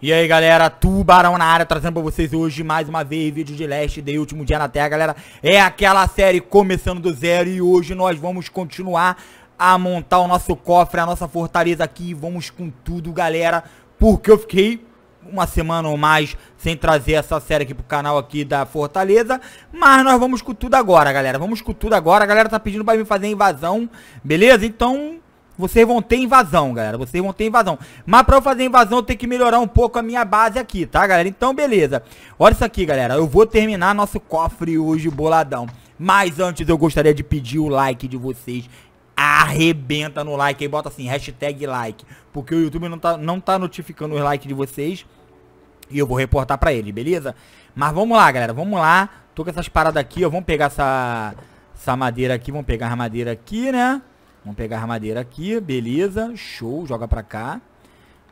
E aí galera, Tubarão na área, trazendo pra vocês hoje mais uma vez vídeo de leste Day, último dia na Terra, galera. É aquela série começando do zero e hoje nós vamos continuar a montar o nosso cofre, a nossa fortaleza aqui. Vamos com tudo, galera, porque eu fiquei uma semana ou mais sem trazer essa série aqui pro canal aqui da Fortaleza. Mas nós vamos com tudo agora, galera. Vamos com tudo agora. A galera tá pedindo pra mim fazer invasão, beleza? Então vocês vão ter invasão, galera. Vocês vão ter invasão. Mas pra eu fazer invasão, eu tenho que melhorar um pouco a minha base aqui, tá, galera? Então, beleza. Olha isso aqui, galera. Eu vou terminar nosso cofre hoje boladão. Mas antes, eu gostaria de pedir o like de vocês arrebenta no like aí, bota assim, hashtag like, porque o YouTube não tá, não tá notificando os likes de vocês e eu vou reportar pra ele, beleza? Mas vamos lá, galera, vamos lá, tô com essas paradas aqui, ó, vamos pegar essa, essa madeira aqui, vamos pegar a madeira aqui, né? Vamos pegar a madeira aqui, beleza. Show, joga pra cá.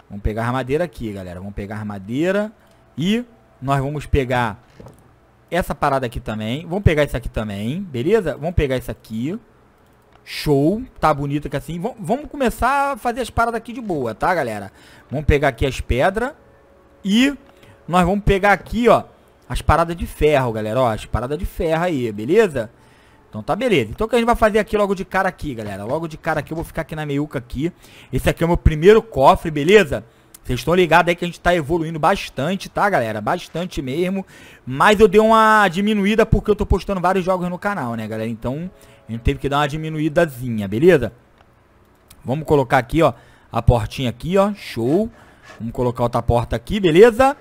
Vamos pegar a madeira aqui, galera. Vamos pegar a madeira. E nós vamos pegar essa parada aqui também. Vamos pegar isso aqui também, beleza? Vamos pegar isso aqui. Show, tá bonito que assim. Vom, vamos começar a fazer as paradas aqui de boa, tá, galera? Vamos pegar aqui as pedras. E nós vamos pegar aqui, ó, as paradas de ferro, galera. Ó, as paradas de ferro aí, beleza? Beleza? Então tá beleza. Então o que a gente vai fazer aqui logo de cara aqui, galera? Logo de cara aqui eu vou ficar aqui na meiuca aqui. Esse aqui é o meu primeiro cofre, beleza? Vocês estão ligados aí que a gente tá evoluindo bastante, tá, galera? Bastante mesmo. Mas eu dei uma diminuída porque eu tô postando vários jogos no canal, né, galera? Então a gente teve que dar uma diminuídazinha, beleza? Vamos colocar aqui, ó, a portinha aqui, ó. Show. Vamos colocar outra porta aqui, beleza?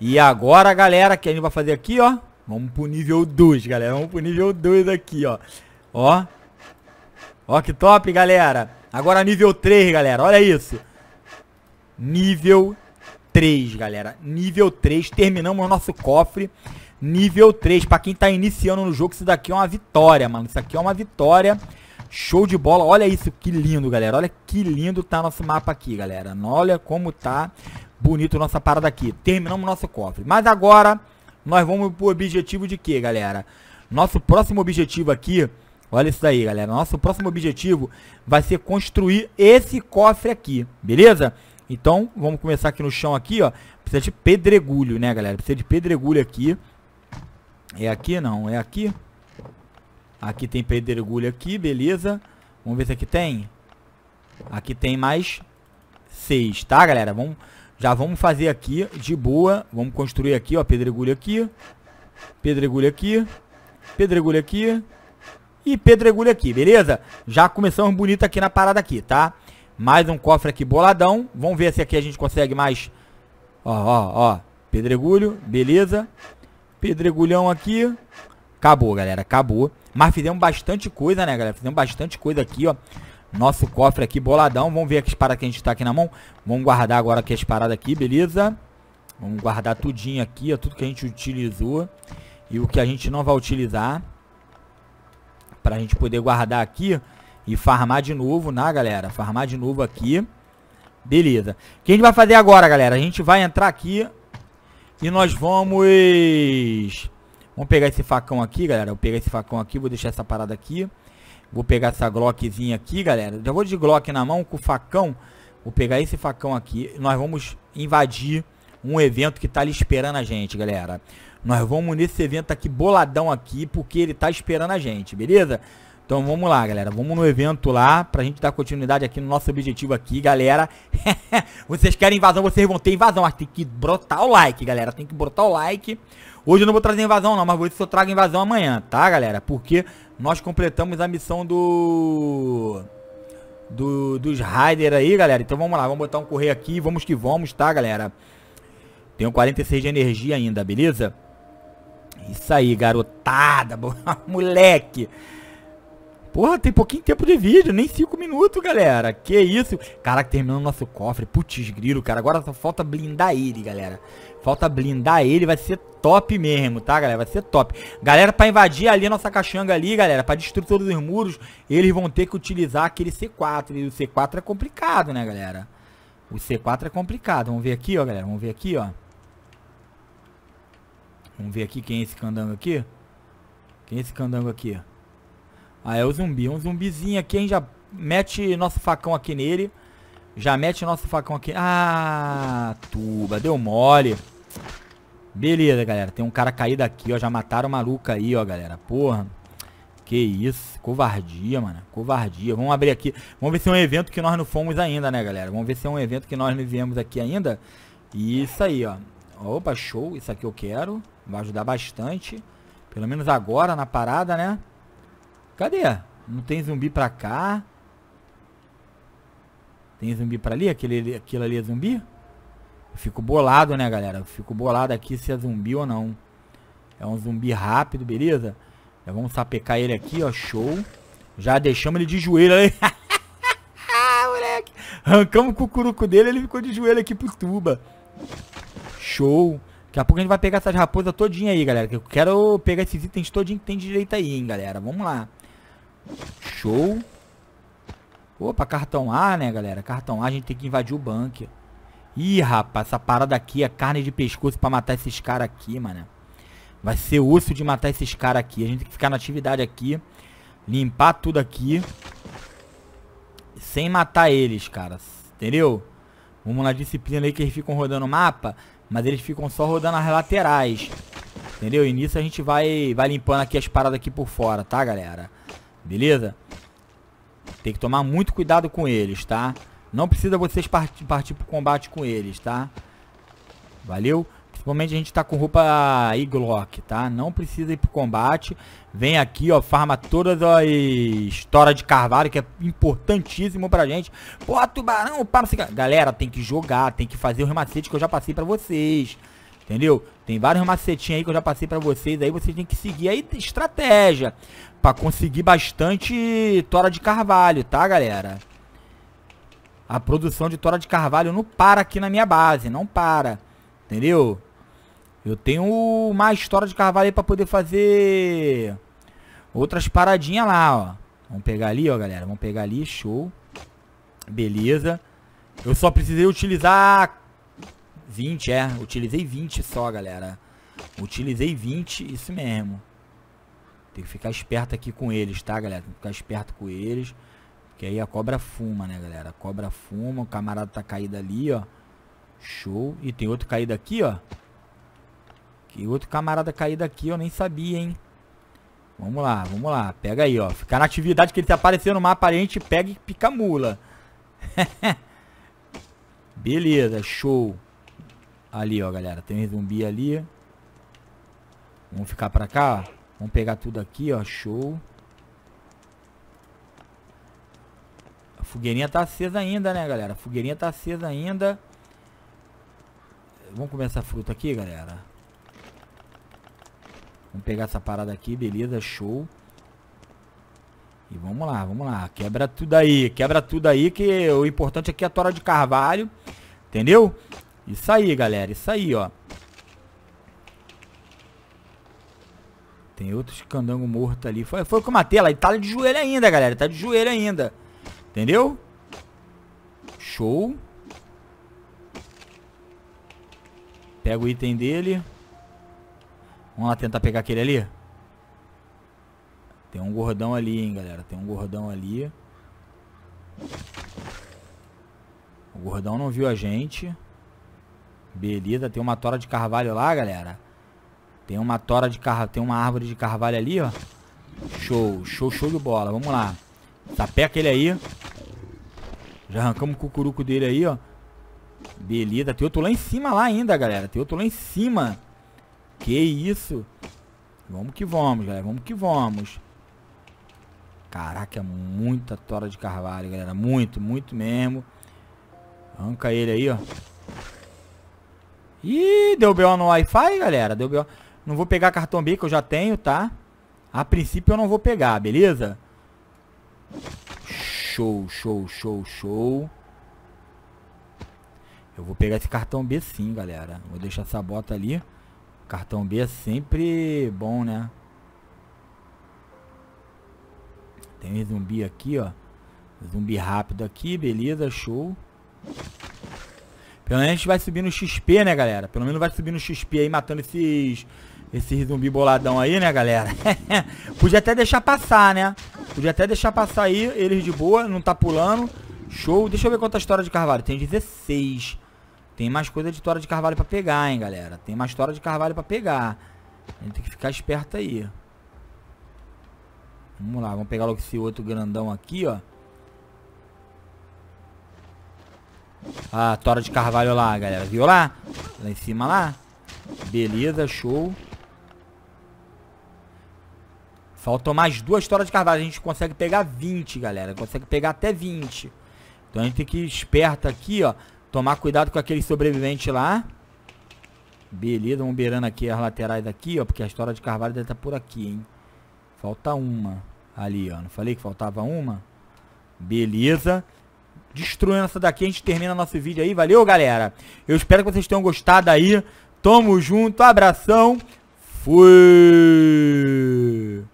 E agora, galera, que a gente vai fazer aqui, ó. Vamos pro nível 2, galera. Vamos pro nível 2 aqui, ó. Ó. Ó que top, galera. Agora nível 3, galera. Olha isso. Nível 3, galera. Nível 3. Terminamos o nosso cofre. Nível 3. Pra quem tá iniciando no jogo, isso daqui é uma vitória, mano. Isso aqui é uma vitória. Show de bola. Olha isso. Que lindo, galera. Olha que lindo tá nosso mapa aqui, galera. Olha como tá bonito nossa parada aqui. Terminamos nosso cofre. Mas agora nós vamos pro objetivo de quê, galera? Nosso próximo objetivo aqui, olha isso aí, galera. Nosso próximo objetivo vai ser construir esse cofre aqui, beleza? Então, vamos começar aqui no chão aqui, ó. Precisa de pedregulho, né, galera? Precisa de pedregulho aqui. É aqui? Não, é aqui. Aqui tem pedregulho aqui, beleza. Vamos ver se aqui tem. Aqui tem mais seis, tá, galera? Vamos já vamos fazer aqui, de boa. Vamos construir aqui, ó. Pedregulho aqui. Pedregulho aqui. Pedregulho aqui. E pedregulho aqui, beleza? Já começamos bonito aqui na parada aqui, tá? Mais um cofre aqui boladão. Vamos ver se aqui a gente consegue mais... Ó, ó, ó. Pedregulho, beleza. Pedregulhão aqui. Acabou, galera, acabou. Mas fizemos bastante coisa, né, galera? Fizemos bastante coisa aqui, ó. Nosso cofre aqui boladão. Vamos ver as paradas que a gente tá aqui na mão. Vamos guardar agora aqui as paradas aqui, beleza? Vamos guardar tudinho aqui, ó, tudo que a gente utilizou. E o que a gente não vai utilizar. Pra gente poder guardar aqui e farmar de novo, na né, galera? Farmar de novo aqui. Beleza. O que a gente vai fazer agora, galera? A gente vai entrar aqui e nós vamos... Vamos pegar esse facão aqui, galera. Eu pegar esse facão aqui, vou deixar essa parada aqui. Vou pegar essa Glockzinha aqui, galera. Já vou de Glock na mão com o facão. Vou pegar esse facão aqui. Nós vamos invadir um evento que está ali esperando a gente, galera. Nós vamos nesse evento aqui boladão aqui, porque ele está esperando a gente, beleza? Então vamos lá, galera. Vamos no evento lá pra gente dar continuidade aqui no nosso objetivo aqui, galera. vocês querem invasão, vocês vão ter invasão, mas ah, tem que brotar o like, galera. Tem que brotar o like. Hoje eu não vou trazer invasão não, mas vou ver se eu trago invasão amanhã, tá, galera? Porque nós completamos a missão do... do dos Raider aí, galera. Então vamos lá, vamos botar um correio aqui, vamos que vamos, tá, galera? Tenho 46 de energia ainda, beleza? Isso aí, garotada, moleque. Porra, tem pouquinho tempo de vídeo, nem 5 minutos, galera. Que isso? Caraca, terminando nosso cofre. Putz, grilo, cara. Agora só falta blindar ele, galera. Falta blindar ele, vai ser top mesmo, tá, galera? Vai ser top. Galera, pra invadir ali a nossa caixanga ali, galera, pra destruir todos os muros, eles vão ter que utilizar aquele C4. E o C4 é complicado, né, galera? O C4 é complicado. Vamos ver aqui, ó, galera. Vamos ver aqui, ó. Vamos ver aqui quem é esse candango aqui. Quem é esse candango aqui, ó. Ah, é o zumbi. Um zumbizinho aqui, hein? já mete nosso facão aqui nele. Já mete nosso facão aqui. Ah, tuba, deu mole. Beleza, galera. Tem um cara caído aqui, ó. Já mataram o maluco aí, ó, galera. Porra. Que isso. Covardia, mano. Covardia. Vamos abrir aqui. Vamos ver se é um evento que nós não fomos ainda, né, galera? Vamos ver se é um evento que nós não viemos aqui ainda. Isso aí, ó. Opa, show. Isso aqui eu quero. Vai ajudar bastante. Pelo menos agora na parada, né? Cadê? Não tem zumbi pra cá? Tem zumbi pra ali? Aquele, aquilo ali é zumbi? Eu fico bolado, né, galera? Eu fico bolado aqui se é zumbi ou não. É um zumbi rápido, beleza? Já vamos sapecar ele aqui, ó. Show. Já deixamos ele de joelho aí. Moleque. Arrancamos o cucuruco dele, ele ficou de joelho aqui pro tuba. Show. Daqui a pouco a gente vai pegar essas raposas todinha aí, galera. Que eu quero pegar esses itens todinho que tem direito aí, hein, galera. Vamos lá. Show. Opa, cartão A, né, galera? Cartão A, a gente tem que invadir o bunker. Ih, rapaz, essa parada aqui é carne de pescoço pra matar esses caras aqui, mano. Vai ser osso de matar esses caras aqui. A gente tem que ficar na atividade aqui. Limpar tudo aqui. Sem matar eles, cara. Entendeu? Vamos na disciplina aí que eles ficam rodando o mapa. Mas eles ficam só rodando as laterais. Entendeu? E nisso a gente vai, vai limpando aqui as paradas aqui por fora, tá, galera? Beleza? Tem que tomar muito cuidado com eles, tá? Não precisa vocês partir partir pro combate com eles, tá? Valeu? Principalmente a gente tá com roupa Iglock, tá? Não precisa ir pro combate. Vem aqui, ó, farma todas as histórias de carvalho, que é importantíssimo pra gente. Pô, tubarão, pá, não sei Galera, tem que jogar, tem que fazer os macetes que eu já passei pra vocês entendeu? Tem vários macetinhos aí que eu já passei para vocês, aí vocês têm que seguir aí estratégia para conseguir bastante tora de carvalho, tá, galera? A produção de tora de carvalho não para aqui na minha base, não para, entendeu? Eu tenho mais tora de carvalho aí para poder fazer outras paradinhas lá, ó. Vamos pegar ali, ó, galera. Vamos pegar ali, show. Beleza. Eu só precisei utilizar 20, é. Utilizei 20 só, galera. Utilizei 20, isso mesmo. Tem que ficar esperto aqui com eles, tá, galera? Tem que ficar esperto com eles. Porque aí a cobra fuma, né, galera? A cobra fuma, o camarada tá caído ali, ó. Show. E tem outro caído aqui, ó. Que outro camarada caído aqui, eu nem sabia, hein. Vamos lá, vamos lá. Pega aí, ó. Ficar na atividade que ele tá aparecendo no mapa, a gente pega e pica mula. Beleza, show. Ali, ó, galera. Tem zumbi ali. Vamos ficar pra cá, ó. Vamos pegar tudo aqui, ó. Show. A fogueirinha tá acesa ainda, né, galera? A fogueirinha tá acesa ainda. Vamos comer essa fruta aqui, galera. Vamos pegar essa parada aqui, beleza, show. E vamos lá, vamos lá. Quebra tudo aí, quebra tudo aí, que o importante aqui é a tora de carvalho, entendeu? Isso aí, galera. Isso aí, ó. Tem outro candango morto ali. Foi, foi o que eu matei. Ela tá de joelho ainda, galera. Tá de joelho ainda. Entendeu? Show. Pega o item dele. Vamos lá tentar pegar aquele ali. Tem um gordão ali, hein, galera. Tem um gordão ali. O gordão não viu a gente. Beleza, tem uma tora de carvalho lá, galera. Tem uma tora de carvalho, tem uma árvore de carvalho ali, ó. Show, show, show de bola. Vamos lá. Sapeca ele aí. Já arrancamos o cucuruco dele aí, ó. Beleza, tem outro lá em cima lá ainda, galera. Tem outro lá em cima. Que isso. Vamos que vamos, galera. Vamos que vamos. Caraca, é muita tora de carvalho, galera. Muito, muito mesmo. Arranca ele aí, ó. Ih, deu BO no Wi-Fi, galera. Deu BO. Não vou pegar cartão B que eu já tenho, tá? A princípio eu não vou pegar, beleza? Show, show, show, show. Eu vou pegar esse cartão B sim, galera. Vou deixar essa bota ali. Cartão B é sempre bom, né? Tem zumbi aqui, ó. Zumbi rápido aqui, beleza, show. Pelo menos a gente vai subir no XP, né, galera? Pelo menos vai subir no XP aí, matando esses... Esses zumbi boladão aí, né, galera? Podia até deixar passar, né? Podia até deixar passar aí, eles de boa, não tá pulando. Show. Deixa eu ver quanta história de carvalho. Tem 16. Tem mais coisa de história de carvalho pra pegar, hein, galera? Tem mais história de carvalho pra pegar. A gente tem que ficar esperto aí. Vamos lá, vamos pegar logo esse outro grandão aqui, ó. a Tora de Carvalho lá, galera. Viu lá? Lá em cima lá. Beleza, show. Faltam mais duas toras de Carvalho. A gente consegue pegar 20, galera. Consegue pegar até 20. Então a gente tem que ir esperto aqui, ó. Tomar cuidado com aquele sobrevivente lá. Beleza, vamos beirando aqui as laterais aqui, ó. Porque a história de Carvalho deve estar tá por aqui, hein. Falta uma. Ali, ó. Não falei que faltava uma? Beleza destruindo essa daqui. A gente termina nosso vídeo aí. Valeu, galera. Eu espero que vocês tenham gostado aí. Tamo junto, abração. Fui.